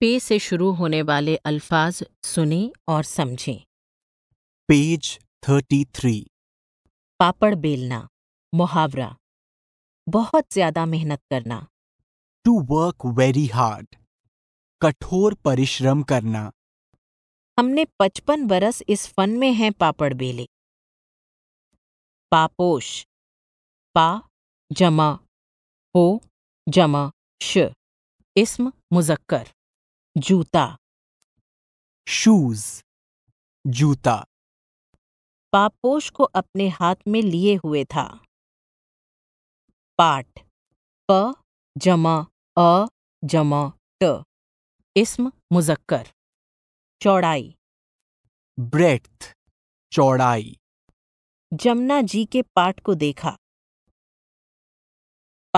पे से शुरू होने वाले अल्फाज सुने और समझें पेज थर्टी थ्री पापड़ बेलना मुहावरा बहुत ज्यादा मेहनत करना टू वर्क वेरी हार्ड कठोर परिश्रम करना हमने पचपन बरस इस फन में हैं पापड़ बेले पापोश पा जमा पो जमा श इस्म मुजक्कर जूता शूज जूता पापोश को अपने हाथ में लिए हुए था पाठ प जमा अ जमा ट इस्म मुजक्कर चौड़ाई ब्रेथ चौड़ाई जमुना जी के पाठ को देखा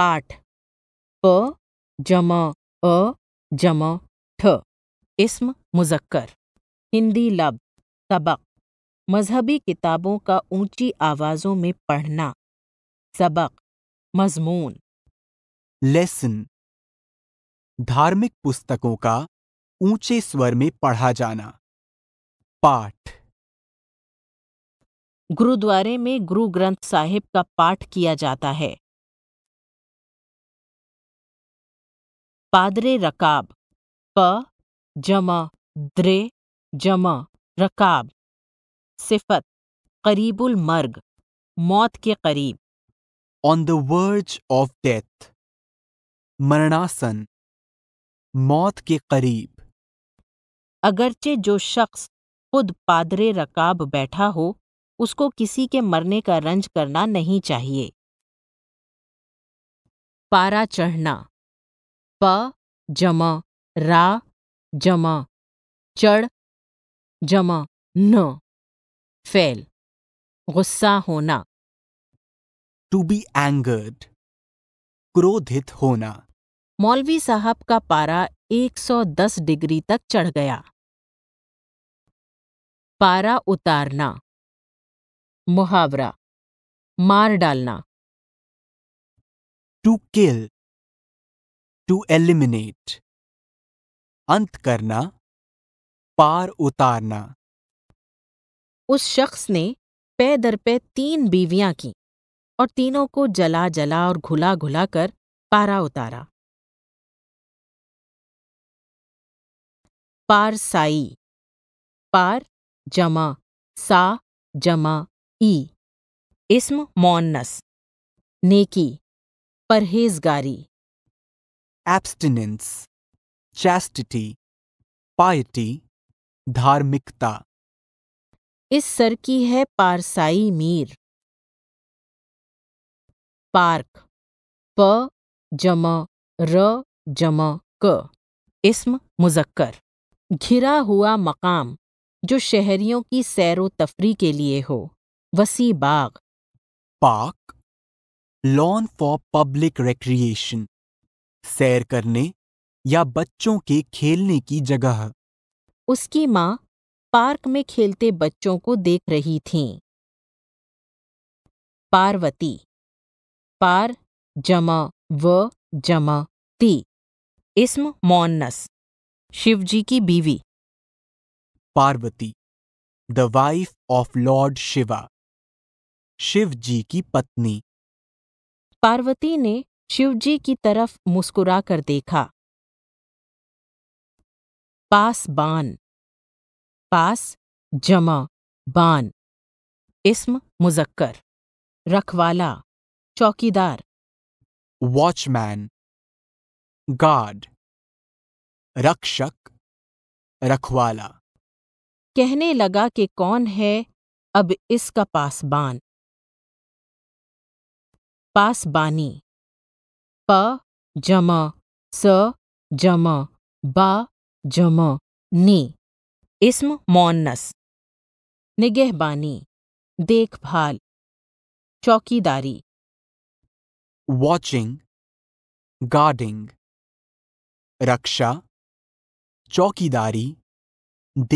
पाठ प जमा अ जमा ठ इसम मुजक्कर हिंदी लब सबक मजहबी किताबों का ऊंची आवाज़ों में पढ़ना सबक मजमून लेसन धार्मिक पुस्तकों का ऊंचे स्वर में पढ़ा जाना पाठ गुरुद्वारे में गुरु ग्रंथ साहिब का पाठ किया जाता है पादरे रकाब प जमा द्रे जमा रकाब सिफत करीबुल मर्ग मौत के करीब on the verge of death मरणासन मौत के करीब अगरचे जो शख्स खुद पादरे रकाब बैठा हो उसको किसी के मरने का रंज करना नहीं चाहिए पारा चढ़ना प जमा रा जमा चढ़ जमा न फैल गुस्सा होना टू बी एंगर्ड क्रोधित होना मौलवी साहब का पारा 110 डिग्री तक चढ़ गया पारा उतारना मुहावरा मार डालना टू किल टू एलिमिनेट अंत करना पार उतारना उस शख्स ने पै दर पे तीन बीवियां की और तीनों को जला जला और घुला घुला कर पारा उतारा पार साई पार जमा सा जमा ई इस्म मौनस नेकी परहेजगारी एब्सटिनेंस चैस्टिटी पायटी धार्मिकता इस सर की है पारसाई मीर पार्क प जम र जम क इसम मुजक्कर घिरा हुआ मकाम जो शहरियों की सैर तफरी के लिए हो वसी बाग park lawn for public recreation सैर करने या बच्चों के खेलने की जगह उसकी माँ पार्क में खेलते बच्चों को देख रही थी पार्वती पार जमा व जमा ती इसम मौनस शिवजी की बीवी Parvati the wife of lord Shiva Shiv ji की पत्नी पार्वती ने शिवजी की तरफ मुस्कुरा कर देखा पासबान पास जमा बान इसम मुजक्कर रखवाला चौकीदार वॉचमैन गार्ड रक्षक रखवाला कहने लगा कि कौन है अब इसका पासबान पासबानी प जमा स जमा बा जम नी इस्म मौनस निगहबानी देखभाल चौकीदारी वॉचिंग गार्डिंग रक्षा चौकीदारी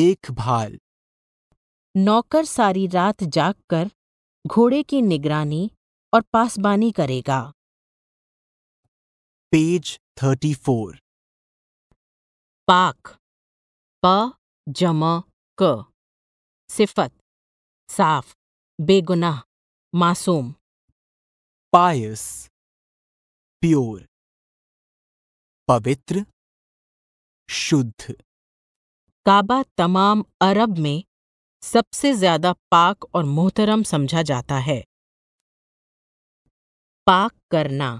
देखभाल नौकर सारी रात जागकर घोड़े की निगरानी और पासबानी करेगा पेज थर्टी फोर पाक प जम क सिफत साफ बेगुनाह मासूम पायस प्योर पवित्र शुद्ध काबा तमाम अरब में सबसे ज्यादा पाक और मोहतरम समझा जाता है पाक करना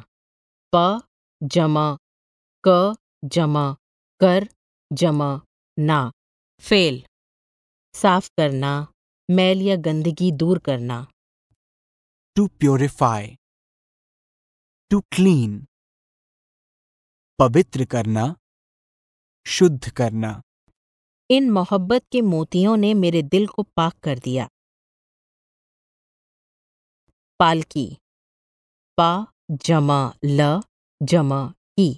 प जमा क जमा कर जमा ना फेल साफ करना मैल या गंदगी दूर करना टू प्योरिफाई टू क्लीन पवित्र करना शुद्ध करना इन मोहब्बत के मोतियों ने मेरे दिल को पाक कर दिया पालकी पा जमा ल जमा की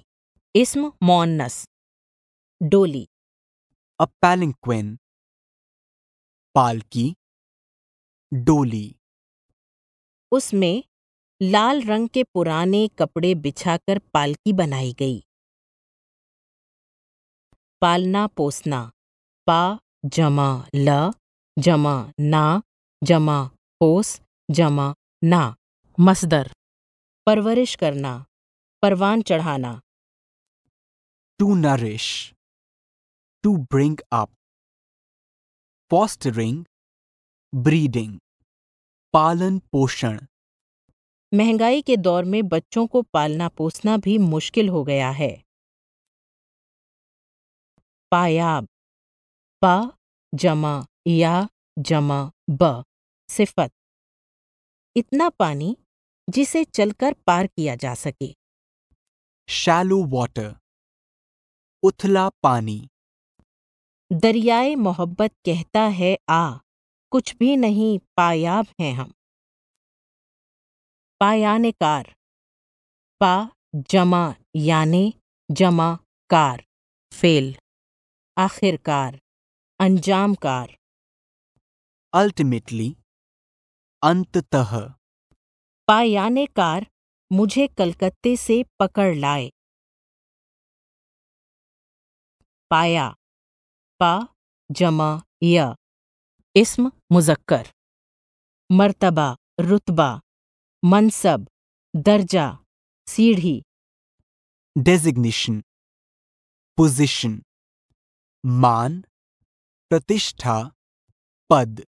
इस्म मोन्नस डोली a palanquin पालकी डोली उसमें लाल रंग के पुराने कपड़े बिछाकर पालकी बनाई गई पालना पोसना पा जमा ल जमा ना जमा पोस जमा ना मसदर परवरिश करना परवान चढ़ाना to nourish to bring up, fostering, breeding, पालन पोषण महंगाई के दौर में बच्चों को पालना पोसना भी मुश्किल हो गया है पायाब पा जमा या जमा ब सिफत इतना पानी जिसे चलकर पार किया जा सके शैलो वाटर उथला पानी दरियाए मोहब्बत कहता है आ कुछ भी नहीं पायाब हैं हम पायाने कार पा जमा याने जमा कार फेल आखिरकार अंजाम कार अल्टीमेटली अंततः पायाने कार मुझे कलकत्ते से पकड़ लाए पाया पा जमा या इसम मुजक्कर मर्तबा रुतबा मनसब दर्जा सीढ़ी डेजिग्नेशन पोजिशन मान प्रतिष्ठा पद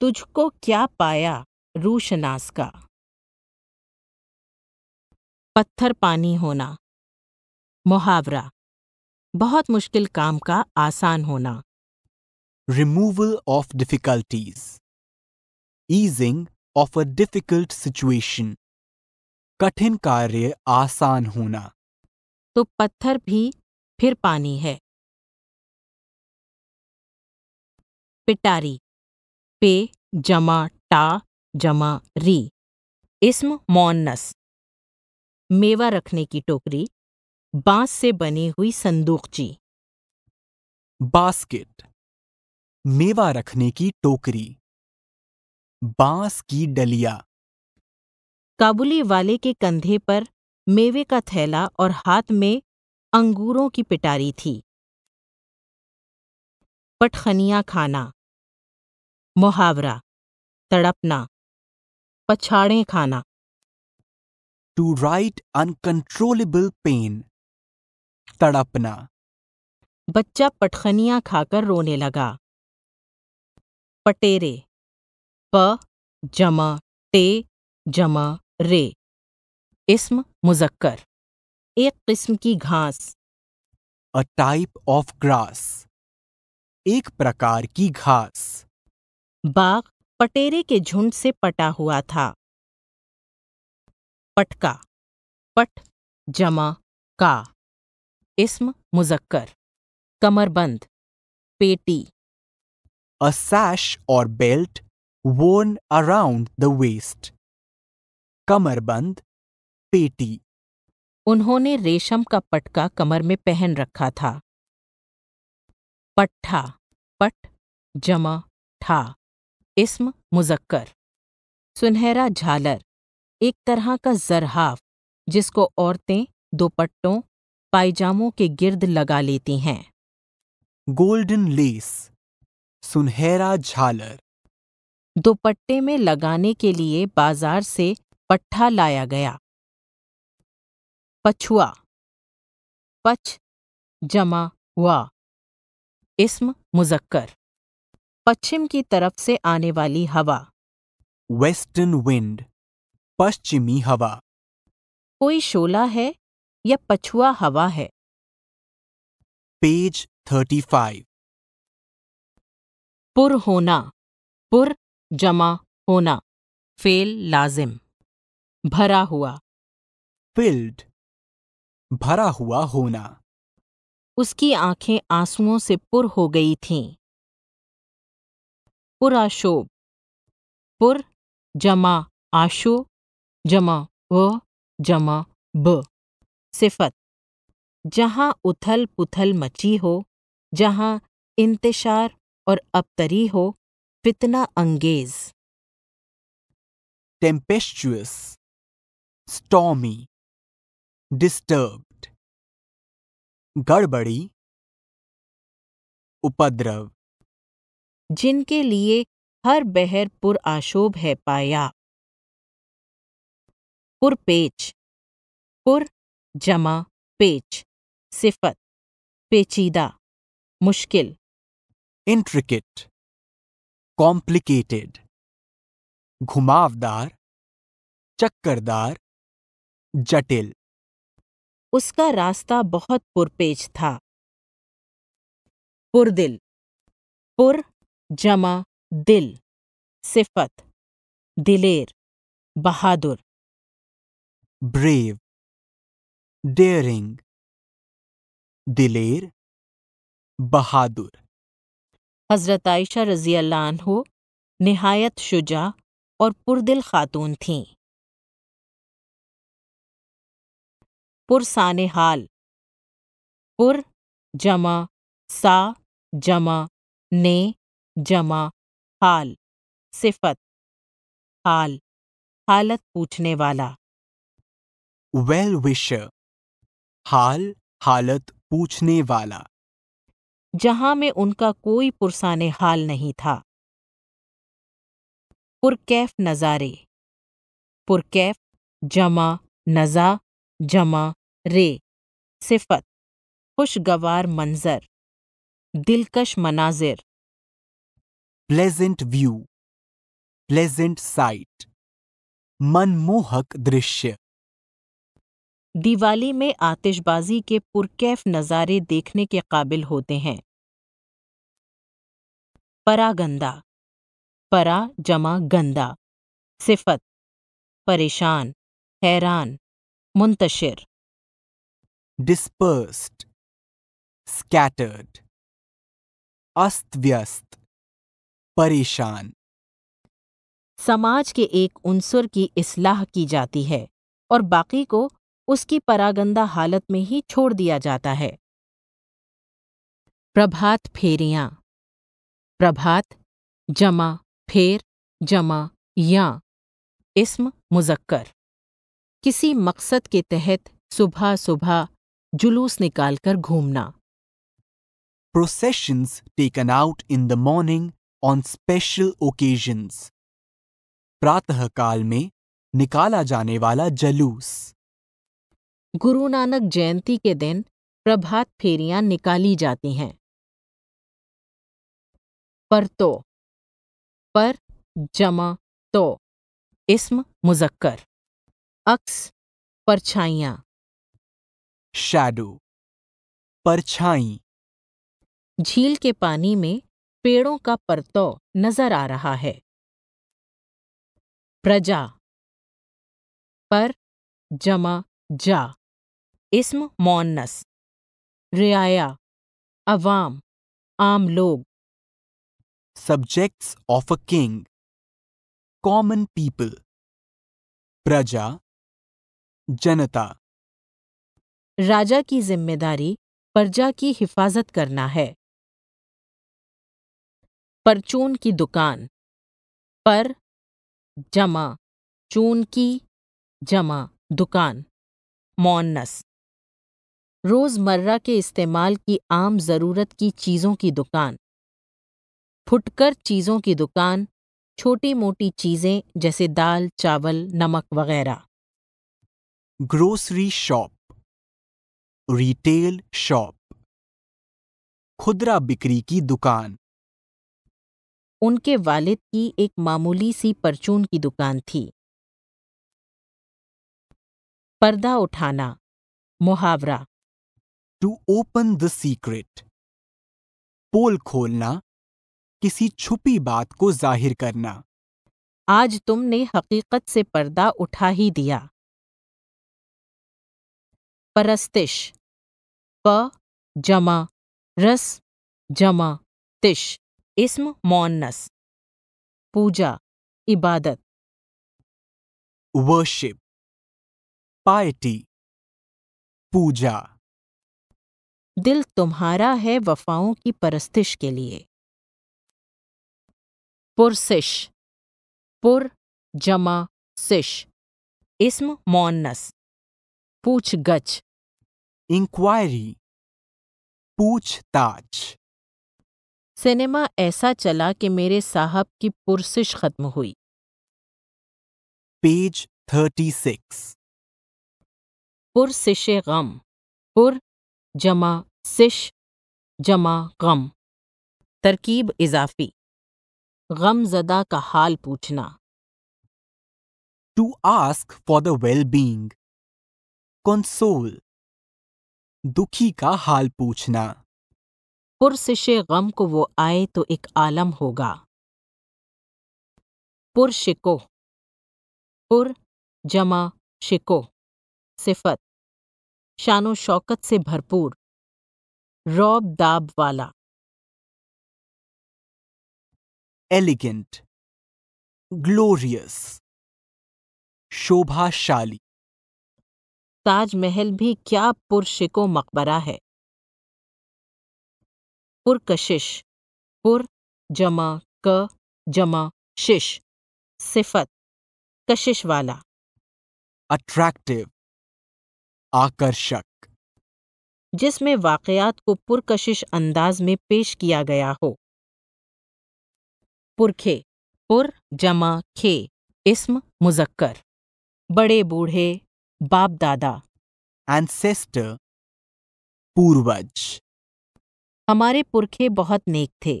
तुझको क्या पाया रूशनास का पत्थर पानी होना मुहावरा बहुत मुश्किल काम का आसान होना removal of difficulties easing of a difficult situation कठिन कार्य आसान होना तो पत्थर भी फिर पानी है पिटारी पे जमा टा जमा री इसम मौनस मेवा रखने की टोकरी बांस से बनी हुई संदूकची बास्केट मेवा रखने की टोकरी बांस की डलिया काबुली वाले के कंधे पर मेवे का थैला और हाथ में अंगूरों की पिटारी थी पटखनिया खाना मुहावरा तड़पना पछाड़े खाना टू राइट अनकंट्रोलेबल पेन तड़पना बच्चा पटखनिया खाकर रोने लगा पटेरे प जमा टे जमा रे इस्म मुजक्कर एक किस्म की घास अ टाइप ऑफ ग्रास एक प्रकार की घास बाग पटेरे के झुंड से पटा हुआ था पटका पट जमा का इस्म मुजक्कर कमरबंद पेटी अ सैश और बेल्ट वोन अराउंड द वेस्ट कमरबंद पेटी उन्होंने रेशम का पटका कमर में पहन रखा था पट्ठा पट जमा ठा इसम मुजक्कर सुनहरा झालर एक तरह का जरहाफ जिसको औरतें दोपट्टों पायजामों के गिर्द लगा लेती हैं गोल्डन लेस सुनहरा झालर दुपट्टे में लगाने के लिए बाजार से पट्ठा लाया गया पछुआ पछ जमा हुआ इसम मुजक्कर पश्चिम की तरफ से आने वाली हवा वेस्टर्न विंड पश्चिमी हवा कोई शोला है या पछुआ हवा है पेज थर्टी फाइव पुर होना पुर जमा होना फेल लाजिम भरा हुआ फिल्ड भरा हुआ होना उसकी आंखें आंसुओं से पुर हो गई थीं पुराशोभ पुर जमा आशो जमा व जमा ब सिफत जहाँ उथल पुथल मची हो जहाँ इंतशार और अबतरी हो फितना अंगेज टेम्पेस्टुअस स्टॉमी डिस्टर्ब्ड गड़बड़ी उपद्रव जिनके लिए हर बहर पुर आशोभ है पाया पुरपेच पुर जमा पेच सिफत पेचीदा मुश्किल इंट्रिकेट कॉम्प्लिकेटेड घुमावदार चक्करदार जटिल उसका रास्ता बहुत पुरपेच था पुरदिल पुर जमा दिल सिफत दिलेर बहादुर ब्रेव डेयरिंग दिलेर बहादुर हज़रत आयशा रजी अल्लाह नहायत शुजा और पुरदिल खातून थीं पुरसान हाल पुर जमा सा जमा ने जमा हाल सिफत हाल हालत पूछने वाला वेल विशर हाल हालत पूछने वाला जहां में उनका कोई पुरसान हाल नहीं था पुरकैफ नज़ारे पुरकैफ जमा नज़ा जमा रे सिफत खुशगवार मंजर दिलकश मनाजिर प्लेजेंट व्यू प्लेजेंट साइट मनमोहक दृश्य दिवाली में आतिशबाजी के पुरकैफ नज़ारे देखने के काबिल होते हैं परागंदा परा जमा गंदा सिफत परेशान हैरान मुंतशिर डिस्पर्स्ड स्कैटर्ड अस्त व्यस्त परेशान समाज के एक उनसर की इसलाह की जाती है और बाकी को उसकी परागंदा हालत में ही छोड़ दिया जाता है प्रभात फेरियां प्रभात जमा फेर जमा या इसम मुजक्कर किसी मकसद के तहत सुबह सुबह जुलूस निकालकर घूमना processions taken out in the morning on special occasions प्रातःकाल में निकाला जाने वाला जलूस गुरु नानक जयंती के दिन प्रभात फेरियां निकाली जाती हैं पर तो पर जमा तो इस्म मुजक्कर अक्स परछाइयां शैडो परछाई झील के पानी में पेड़ों का परतो नजर आ रहा है प्रजा पर जमा जा इस्म मौनस रियाया अवाम आम लोग subjects of a king common people प्रजा जनता राजा की जिम्मेदारी प्रजा की हिफाजत करना है परचून की दुकान पर जमा चून की जमा दुकान मौनस रोज़मर्रा के इस्तेमाल की आम ज़रूरत की चीज़ों की दुकान फुटकर चीज़ों की दुकान छोटी मोटी चीज़ें जैसे दाल चावल नमक वगैरह ग्रोसरी शॉप रिटेल शॉप खुदरा बिक्री की दुकान उनके वालिद की एक मामूली सी परचून की दुकान थी पर्दा उठाना मुहावरा टू ओपन द सीक्रेट पोल खोलना किसी छुपी बात को जाहिर करना आज तुमने हकीकत से पर्दा उठा ही दिया परस्तिश प जमा रस जमा तिश इसम मौनस पूजा इबादत वर्शिप पायटी पूजा दिल तुम्हारा है वफाओं की परस्तिश के लिए पुरसिश पुर जमा सिश इसम मौनस गच इंक्वायरी पूछताछ सिनेमा ऐसा चला कि मेरे साहब की पुरसिश खत्म हुई पेज थर्टी सिक्स पुरसिश गम पुर जमा सिश जमा गम तरकीब इजाफी गमजदा का हाल पूछना to ask for the well being console दुखी का हाल पूछना पुरसिश गम को वो आए तो एक आलम होगा पुर शिको पुर जमा शिको सिफत शानो शौकत से भरपूर रौब दाब वाला एलिगेंट ग्लोरियस शोभाशाली ताजमहल भी क्या पुरशिको मकबरा है पुरकशिश पुर जमा क जमा शिश सिफत कशिश वाला अट्रैक्टिव आकर्षक जिसमें वाकयात को पुरकशिश अंदाज में पेश किया गया हो पुरखे पुर जमा खे इसम मुजक्कर बड़े बूढ़े बाप दादा एंसेस्टर पूर्वज हमारे पुरखे बहुत नेक थे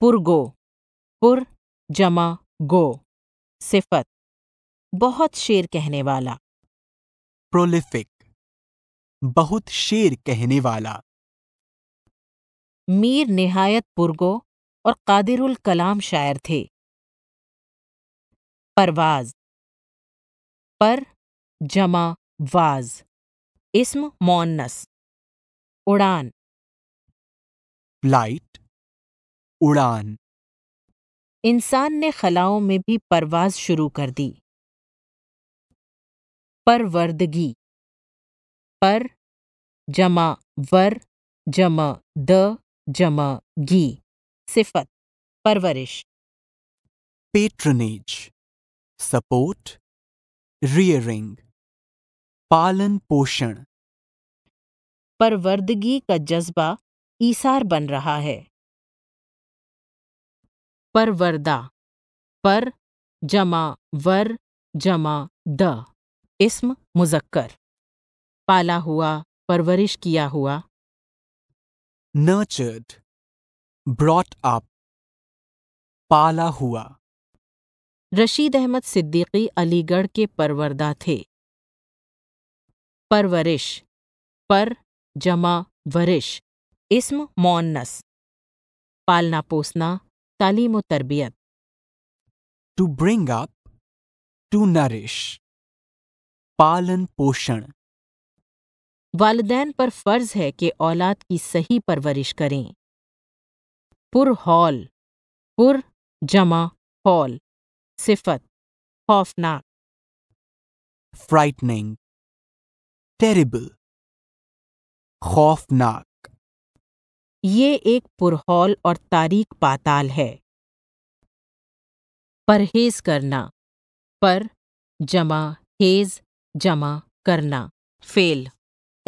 पुरगो पुर जमा गो सिफत बहुत शेर कहने वाला प्रोलिफिक बहुत शेर कहने वाला मीर निहायत पुरगो और कादिरुल कलाम शायर थे परवाज पर जमा वाज इस्म मोन्नस उड़ान फ्लाइट उड़ान इंसान ने खलाओं में भी परवाज शुरू कर दी परवर्दगी पर जमा वर जमा द जमा गी सिफत परवरिश पेट्रनेज सपोर्ट रियरिंग पालन पोषण परवर्दगी का जज्बा ईसार बन रहा है परवरदा पर जमा वर जमा द इस्म मुजक्कर पाला हुआ परवरिश किया हुआ नर्चर्ड ब्रॉट अप पाला हुआ रशीद अहमद सिद्दीकी अलीगढ़ के परवरदा थे परवरिश पर जमा वरिश इस्म मौनस पालना पोसना तालीम तरबियत to bring up to nourish पालन पोषण वालदेन पर फर्ज है कि औलाद की सही परवरिश करें पुर हॉल पुर जमा हॉल सिफत खौफनाक फ्राइटनिंग टेरिबल खौफनाक ये एक पुरहौल और तारीख पाताल है परहेज करना पर जमा हेज जमा करना फेल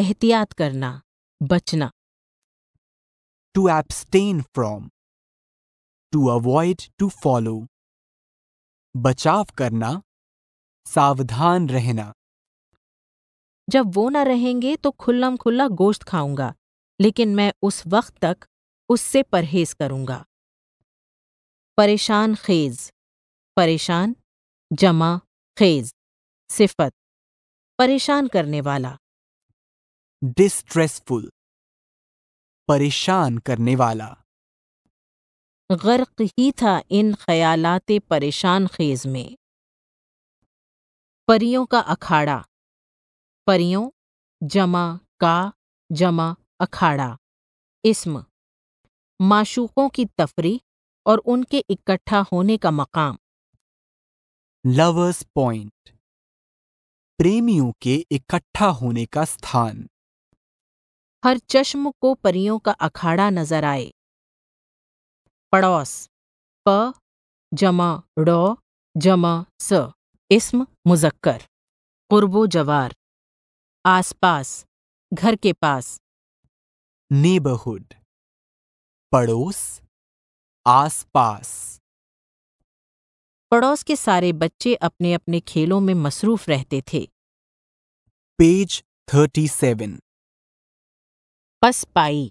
एहतियात करना बचना to abstain from to avoid to follow बचाव करना सावधान रहना जब वो ना रहेंगे तो खुल्लम खुल्ला गोश्त खाऊंगा लेकिन मैं उस वक्त तक उससे परहेज करूंगा परेशान खेज परेशान जमा खेज सिफत परेशान करने वाला डिस्ट्रेसफुल परेशान करने वाला गर्क ही था इन ख्यालात परेशान खेज में परियों का अखाड़ा परियों जमा का जमा अखाड़ा इसम माशूकों की तफरी और उनके इकट्ठा होने का मकाम लवर्स पॉइंट प्रेमियों के इकट्ठा होने का स्थान हर चश्म को परियों का अखाड़ा नजर आए पड़ोस प जमा डो जमा स इस्म मुजक्कर कुर्बो जवार आसपास घर के पास नेबरहुड पड़ोस आसपास पड़ोस के सारे बच्चे अपने अपने खेलों में मसरूफ रहते थे पेज थर्टी सेवन पस पाई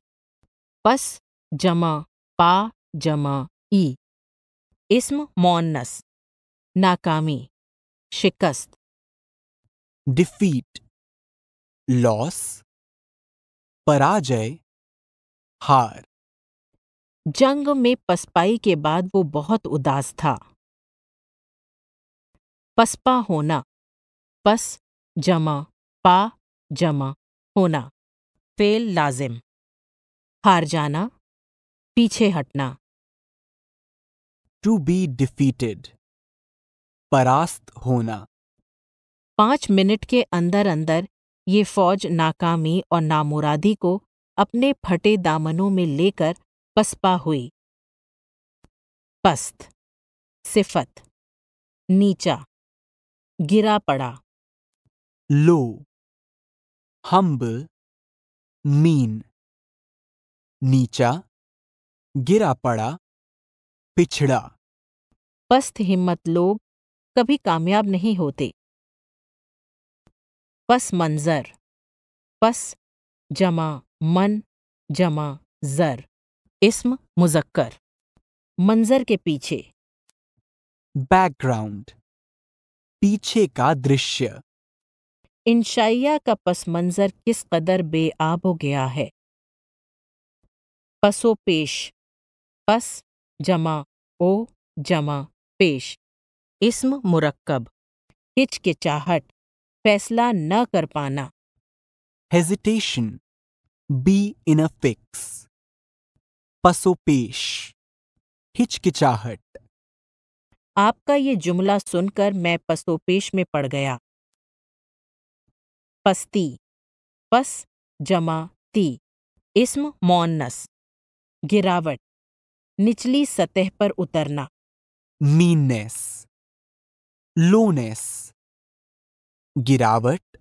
पस जमा पा जमा ई इसम मोनस नाकामी शिकस्त डिफीट लॉस पराजय हार जंग में पसपाई के बाद वो बहुत उदास था पसपा होना पस जमा पा जमा होना फेल लाजिम हार जाना पीछे हटना टू बी डिफीटेड परास्त होना पाँच मिनट के अंदर अंदर ये फौज नाकामी और नामुरादी को अपने फटे दामनों में लेकर पसपा हुई पस्त सिफत नीचा गिरा पड़ा लो हम्ब मीन नीचा गिरा पड़ा पिछड़ा पस्त हिम्मत लोग कभी कामयाब नहीं होते पस मंजर पस जमा मन जमा जर इसम मुजक्कर मंजर के पीछे बैकग्राउंड पीछे का दृश्य इंशाइया का पस मंज़र किस कदर बेआब हो गया है पसो पेश पस जमा ओ जमा पेश इसम मुरक्कब हिचकिचाहट फैसला न कर पाना hesitation be in a fix पसो पेश हिचकिचाहट आपका ये जुमला सुनकर मैं पसोपेश में पड़ गया पस्ती पस जमा ती इसम मौनस गिरावट निचली सतह पर उतरना मीननेस लोनेस गिरावट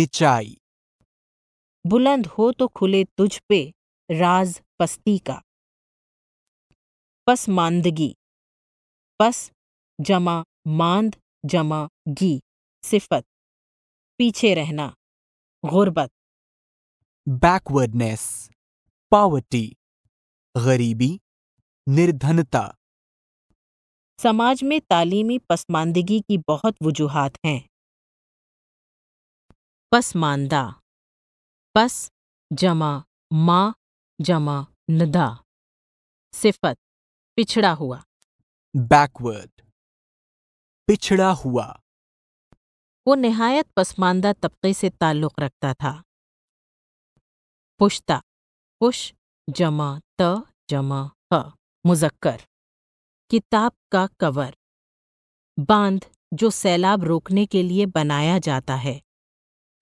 निचाई बुलंद हो तो खुले तुझ पे राज पस्ती का पसमांदगी पस जमा मांद जमा गी सिफत पीछे रहना गुर्बत बैकवर्डनेस पावर्टी गरीबी निर्धनता समाज में तालीमी पसमानदगी की बहुत वजूहत हैं पसमानदा पस जमा मा जमा नदा सिफत पिछड़ा हुआ बैकवर्ड पिछड़ा हुआ वो नहायत पसमानदा तबके से ताल्लुक रखता था पुश्ता पुश जमा त जमा ह मुजक्कर किताब का कवर बांध जो सैलाब रोकने के लिए बनाया जाता है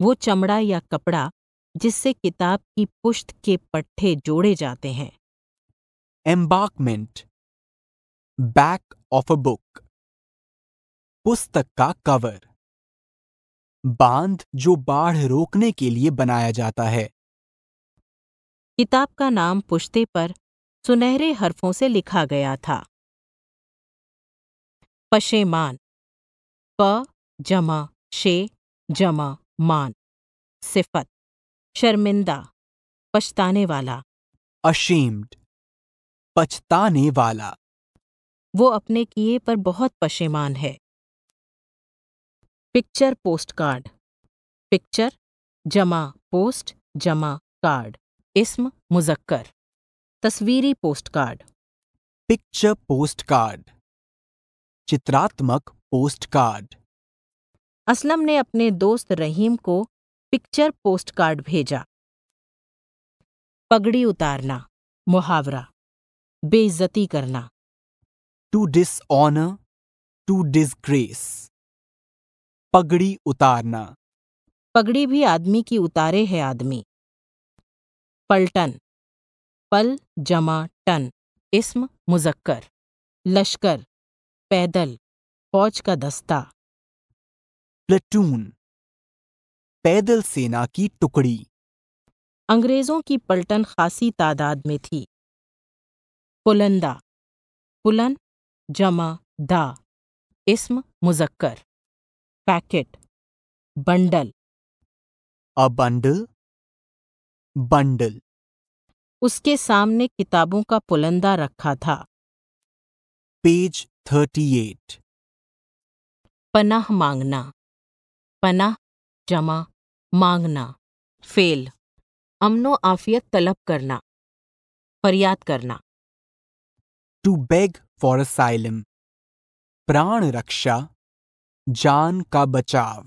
वो चमड़ा या कपड़ा जिससे किताब की पुश्त के पट्टे जोड़े जाते हैं embarkment back of a book पुस्तक का कवर बांध जो बाढ़ रोकने के लिए बनाया जाता है किताब का नाम पुश्ते पर सुनहरे हरफों से लिखा गया था पशेमान प जमा शे जमा मान सिफत शर्मिंदा पछताने वाला अशेम्ड पछताने वाला वो अपने किए पर बहुत पशेमान है पिक्चर पोस्ट कार्ड पिक्चर जमा पोस्ट जमा कार्ड इसम मुजक्कर तस्वीरी post card picture post card चित्रात्मक पोस्ट कार्ड असलम ने अपने दोस्त रहीम को पिक्चर पोस्ट कार्ड भेजा पगड़ी उतारना मुहावरा बेइज्जती करना टू डिसऑनर टू डिसग्रेस पगड़ी उतारना पगड़ी भी आदमी की उतारे है आदमी पलटन पल जमा टन इसम मुजक्कर लश्कर पैदल फौज का दस्ता प्लेटून पैदल सेना की टुकड़ी अंग्रेजों की पलटन खासी तादाद में थी पुलंदा पुलन जमा दा इसम मुजक्कर packet bundle a bundle bundle उसके सामने किताबों का पुलंदा रखा था पेज थर्टी एट पनाह मांगना पनाह जमा मांगना फेल अमनो आफियत तलब करना फरियाद करना टू बेग फॉर असाइलम प्राण रक्षा जान का बचाव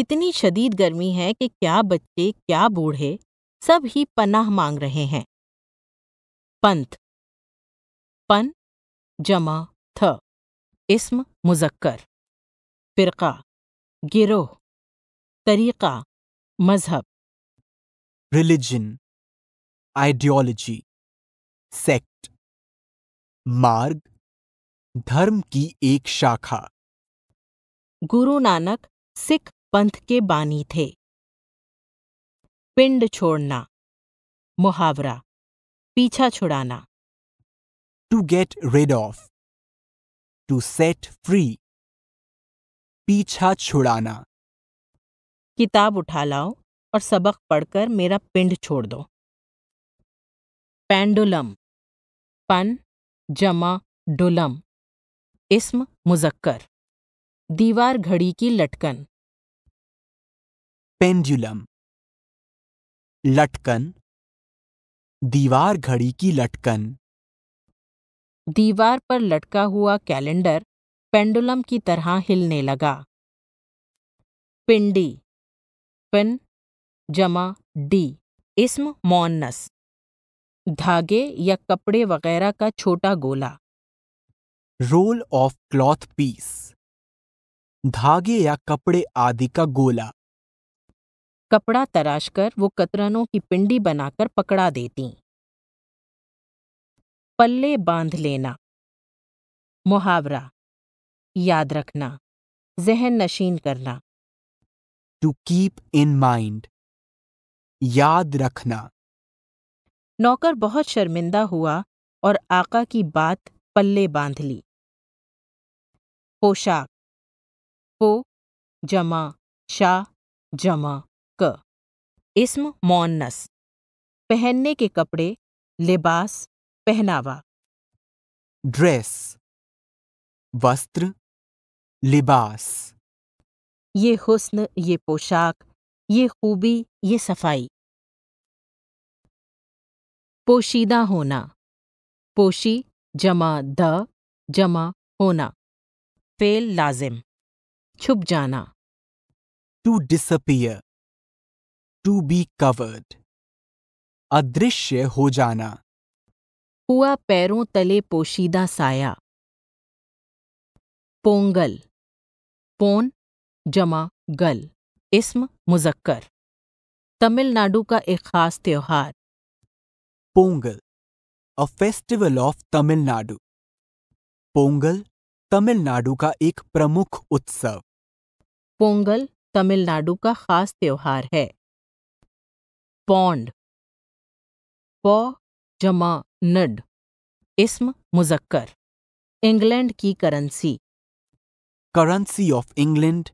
इतनी शदीद गर्मी है कि क्या बच्चे क्या बूढ़े सब ही पनाह मांग रहे हैं पंथ पन जमा थ इसम मुजक्कर फ़िरका गिरोह तरीक़ा मज़हब रिलीजन आइडियोलॉजी सेक्ट मार्ग धर्म की एक शाखा गुरु नानक सिख पंथ के बानी थे पिंड छोड़ना मुहावरा पीछा छुड़ाना to get rid of to set free पीछा छुड़ाना किताब उठा लाओ और सबक पढ़कर मेरा पिंड छोड़ दो पेंडुलम पन जमा डुलम इस्म मुजक्कर दीवार घड़ी की लटकन पेंडुलम लटकन दीवार घड़ी की लटकन दीवार पर लटका हुआ कैलेंडर पेंडुलम की तरह हिलने लगा पिंडी पिन जमा डी इसम मोन्नस धागे या कपड़े वगैरह का छोटा गोला रोल ऑफ क्लॉथ पीस धागे या कपड़े आदि का गोला कपड़ा तराशकर वो कतरनों की पिंडी बनाकर पकड़ा देती पल्ले बांध लेना मुहावरा याद रखना जहन नशीन करना टू कीप इन माइंड याद रखना नौकर बहुत शर्मिंदा हुआ और आका की बात पल्ले बांध ली पोशाक पो जमा शा जमा क इसम मौनस पहनने के कपड़े लिबास पहनावा ड्रेस वस्त्र लिबास ये हुस्न ये पोशाक ये खूबी ये सफाई पोशीदा होना पोशी जमा द जमा होना फेल लाजिम छुप जाना to disappear to be covered अदृश्य हो जाना हुआ पैरों तले पोशीदा साया पोंगल पोन जमा गल इसम मुजक्कर तमिलनाडु का एक ख़ास त्यौहार Pongal, a festival of Tamil Nadu. Pongal Tamil Nadu का एक प्रमुख उत्सव पोंगल तमिलनाडु का खास त्योहार है पौंड पौ जमा नड इसम मुजक्कर इंग्लैंड की currency currency of England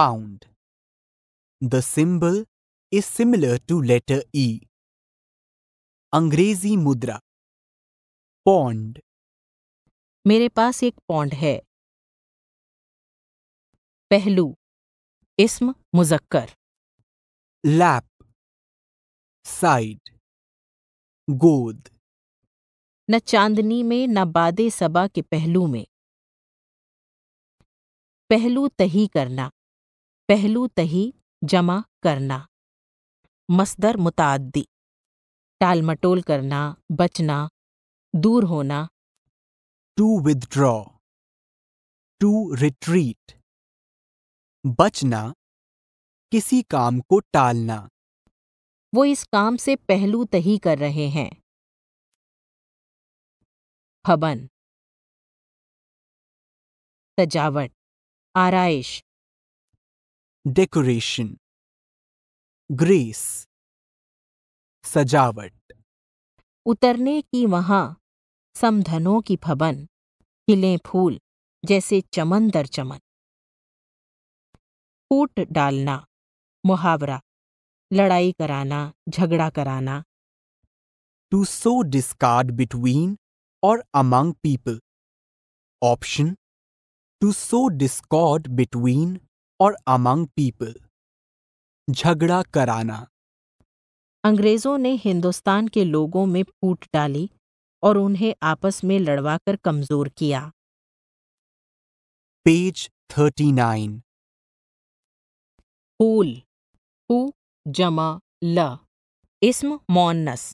pound the symbol is similar to letter E अंग्रेजी मुद्रा पौंड मेरे पास एक पौंड है पहलू इस्म मुजक्कर लैप साइड गोद न चांदनी में न बादे सबा के पहलू में पहलू तही करना पहलू तही जमा करना मसदर मुतादी टाल मटोल करना बचना दूर होना टू विदड्रॉ टू रिट्रीट बचना किसी काम को टालना वो इस काम से पहलू तही कर रहे हैं हबन सजावट आरइश डेकोरेशन ग्रेस सजावट उतरने की वहां समधनों की भवन खिले फूल जैसे चमन दर चमन फूट डालना मुहावरा लड़ाई कराना झगड़ा कराना टू सो डिस्कार्ड बिटवीन और among people option to sow discord between और अमंग पीपल झगड़ा कराना अंग्रेज़ों ने हिंदुस्तान के लोगों में फूट डाली और उन्हें आपस में लड़वाकर कमजोर किया पेज थर्टी नाइन फूल जमा ल इसम मौनस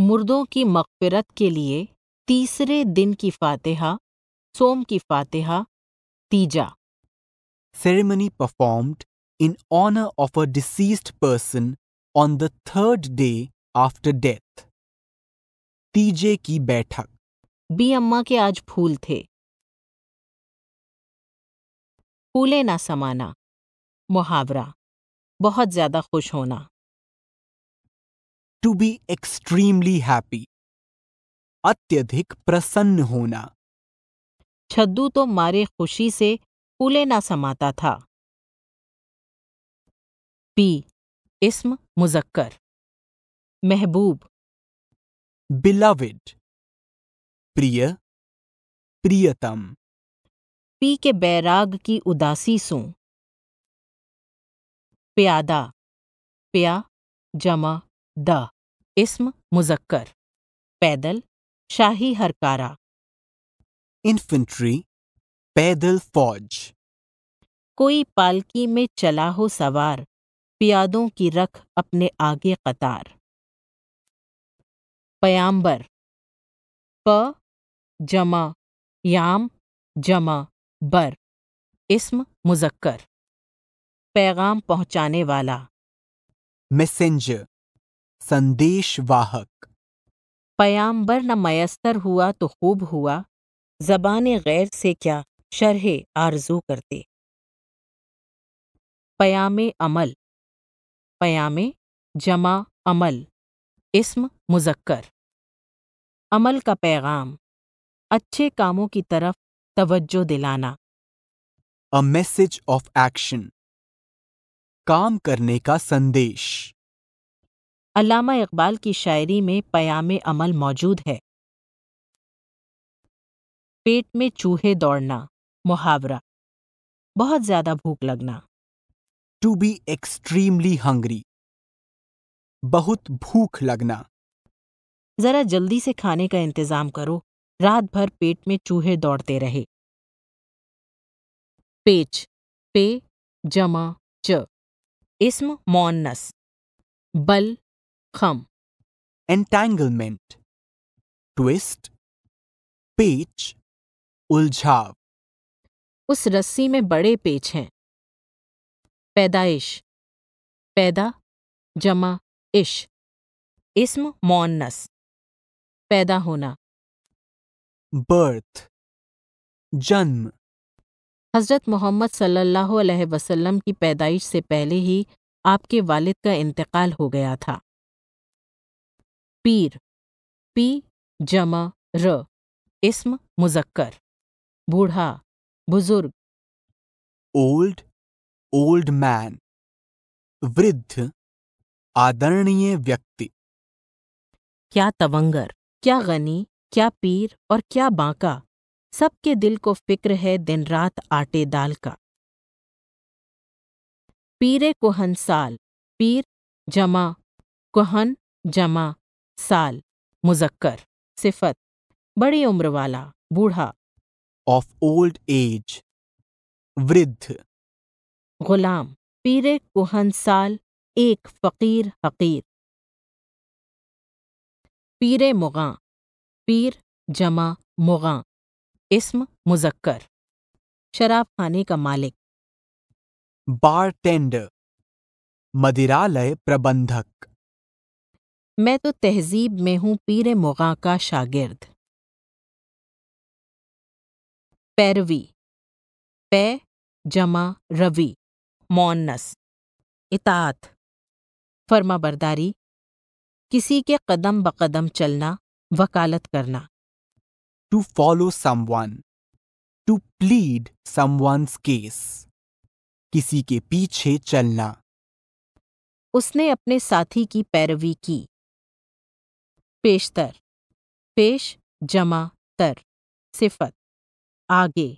मुर्दों की मकफिरत के लिए तीसरे दिन की फातिहा सोम की फातिहा तीजा ceremony performed in honour of a deceased person on the third day after death तीजे की बैठक बी अम्मा के आज फूल थे फूले ना समाना मुहावरा बहुत ज्यादा खुश होना टू बी एक्सट्रीमली हैप्पी अत्यधिक प्रसन्न होना छद्दू तो मारे खुशी से फूले ना समाता था पी इस्म मुजक्कर महबूब बिलाविड प्रिय प्रियतम पी के बैराग की उदासी सो प्यादा प्या जमा द इस्म मुजक्कर पैदल शाही हरकारा इन्फेंट्री पैदल फौज कोई पालकी में चला हो सवार पियादों की रख अपने आगे कतार पयाम्बर प जमा याम जमा बर इसम मुजक्कर पैगाम पहुंचाने वाला मैसेंजर संदेश वाहक पयाम्बर न मयस्तर हुआ तो खूब हुआ जबान गैर से क्या शरह आरजू करते पयाम अमल पयामे जमा अमल इसम मुजक्कर अमल का पैगाम अच्छे कामों की तरफ तवज्जो दिलाना अ मैसेज ऑफ एक्शन काम करने का संदेश अलामा इकबाल की शायरी में पयाम अमल मौजूद है पेट में चूहे दौड़ना मुहावरा बहुत ज़्यादा भूख लगना टू बी एक्सट्रीमली हंग्री बहुत भूख लगना जरा जल्दी से खाने का इंतजाम करो रात भर पेट में चूहे दौड़ते रहे पेच पे जमा च इसम मौनस बल खम एंटैंगलमेंट ट्विस्ट पेच उलझाव उस रस्सी में बड़े पेच हैं पैदाइश पैदा जमा इश इस्म मौनस पैदा होना बर्थ जन्म हज़रत मोहम्मद सल्लल्लाहु अलैहि वसल्लम की पैदाइश से पहले ही आपके वालिद का इंतकाल हो गया था पीर पी जमा र इसम मुजक्कर बूढ़ा बुजुर्ग ओल्ड ओल्ड मैन वृद्ध आदरणीय व्यक्ति क्या तवंगर क्या गनी क्या पीर और क्या बांका सबके दिल को फिक्र है दिन रात आटे दाल का पीरे कोहन साल पीर जमा कोहन जमा साल मुजक्कर सिफत बड़ी उम्र वाला बूढ़ा ऑफ ओल्ड एज वृद्ध गुलाम पीरे साल एक फ़कीर हकीर पीर मुग़ां पीर जमा मुग़ां इसम मुजक्कर शराब खाने का मालिक बार टेंडर मदिरालय प्रबंधक मैं तो तहजीब में हूँ पीर मुग़ां का शागिर्द पैरवी पै पे जमा रवि मौनस इतात फर्मा बरदारी किसी के कदम ब कदम चलना वकालत करना to follow someone to plead someone's case किसी के पीछे चलना उसने अपने साथी की पैरवी की पेशतर पेश जमा तर सिफत आगे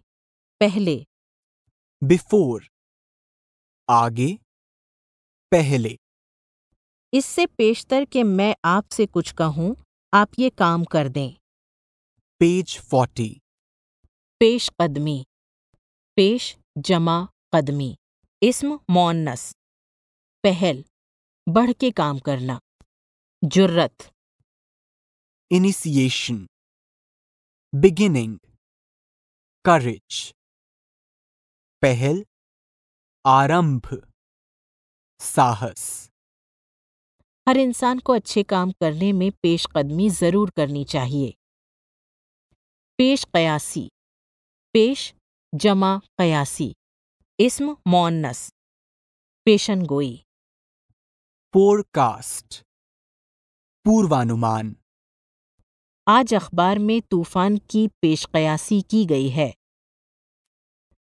पहले बिफोर आगे पहले इससे पेशतर के मैं आपसे कुछ कहूं आप ये काम कर दें पेज फोर्टी पेश कदमी पेश जमा कदमी इसम मौनस पहल बढ़ के काम करना जुर्रत इनिशिएशन बिगिनिंग करेज पहल आरंभ साहस हर इंसान को अच्छे काम करने में पेश कदमी जरूर करनी चाहिए पेश कयासी पेश जमा कयासी इसम मौनस पेशन गोई पोडकास्ट पूर्वानुमान आज अखबार में तूफान की पेशकयासी की गई है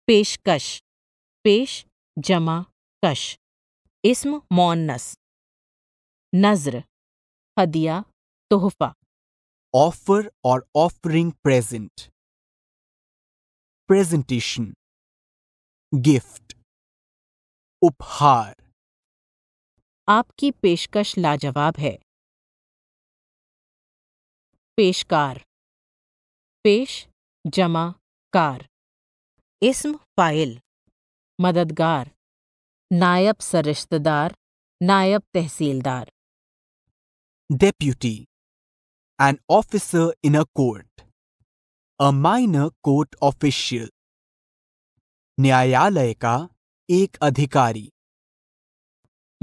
पेशकश पेश जमा कश इसम मोनस नज्र हदिया तोहफा ऑफर और ऑफरिंग प्रेजेंट प्रेजेंटेशन गिफ्ट उपहार आपकी पेशकश लाजवाब है पेशकार पेश जमा कार इस्म फाइल मददगार नायब सरिश्तेदार नायब तहसीलदार deputy an officer in a court a minor court official न्यायालय का एक अधिकारी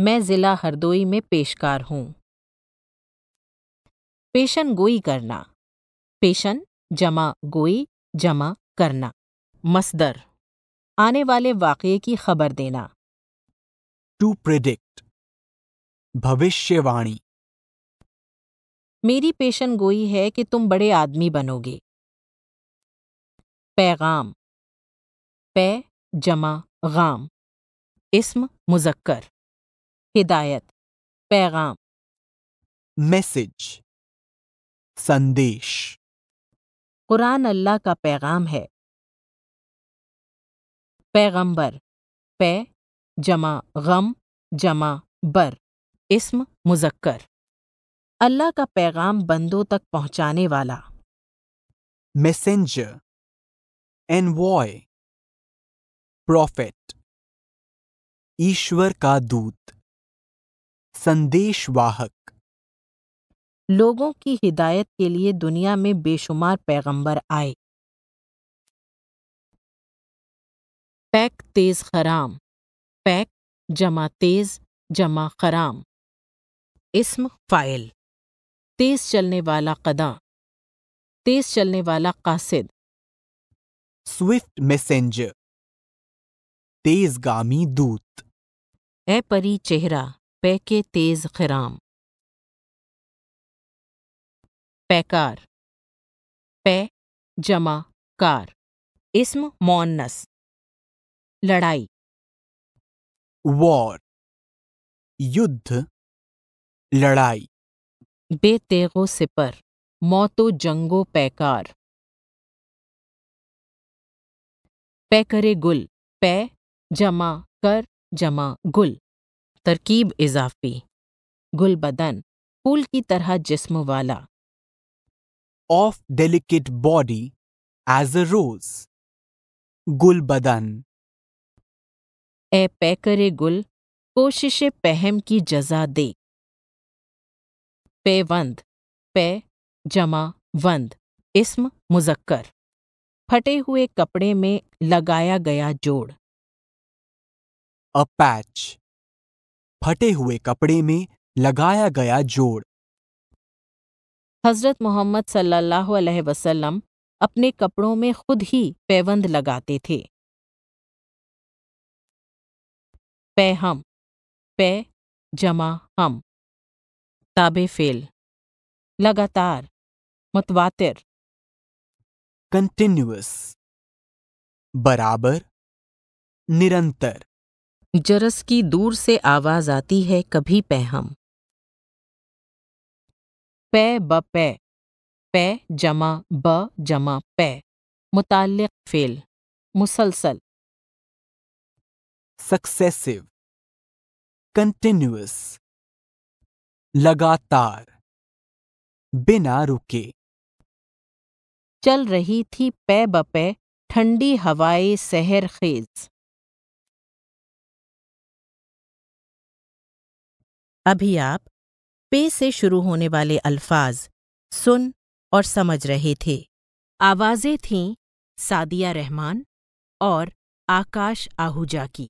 मैं जिला हरदोई में पेशकार हूँ पेशन गोई करना पेशन जमा गोई जमा करना मसदर आने वाले वाक़े की खबर देना टू प्रिडिक्ट भविष्यवाणी मेरी पेशन गोई है कि तुम बड़े आदमी बनोगे पैगाम पै जमा गाम इसम मुजक्कर हिदायत पैगाम मैसेज संदेश कुरान अल्लाह का पैगाम है पैगंबर पै जमा गम जमा बर इसम मुजक्कर अल्लाह का पैगाम बंदों तक पहुंचाने वाला messenger, envoy, प्रॉफिट ईश्वर का दूत संदेशवाहक लोगों की हिदायत के लिए दुनिया में बेशुमार पैगंबर आए पैक तेज़ खराम पैक जमा तेज़ जमा खराम इसम फ़ाइल तेज़ चलने वाला कदा तेज़ चलने वाला कासिद स्विफ्ट मैसेंजर तेज गामी दूत ए परी चेहरा पैके तेज खराम पैकार पै जमा कार इसम मोन्नस लड़ाई वॉर युद्ध लड़ाई बेतेगो सिपर मौतो जंगो पैकार पैकरे गुल पै जमा कर जमा गुल तरकीब इजाफी गुल बदन फूल की तरह जिस्म वाला of delicate body as a rose गुल बदन ए पैकर गुल कोशिश पहम की जजा दे वंद पे जमा वंद इस्म मुजक्कर फटे हुए कपड़े में लगाया गया जोड़ अ पैच फटे हुए कपड़े में लगाया गया जोड़ हजरत मोहम्मद सल्लल्लाहु अलैहि वसल्लम अपने कपड़ों में खुद ही पैवंद लगाते थे पै हम पै जमा हम ताबे फेल लगातार मतवातिर कंटिन्यूस बराबर निरंतर जरस की दूर से आवाज आती है कभी पैहम पै ब पै पै जमा ब जमा पै मुतालिक फेल मुसलसल सक्सेसिव कंटिन्यूस लगातार बिना रुके चल रही थी पे बपे ठंडी हवाएं सहर खेज अभी आप पे से शुरू होने वाले अल्फाज सुन और समझ रहे थे आवाज़ें थीं सादिया रहमान और आकाश आहूजा की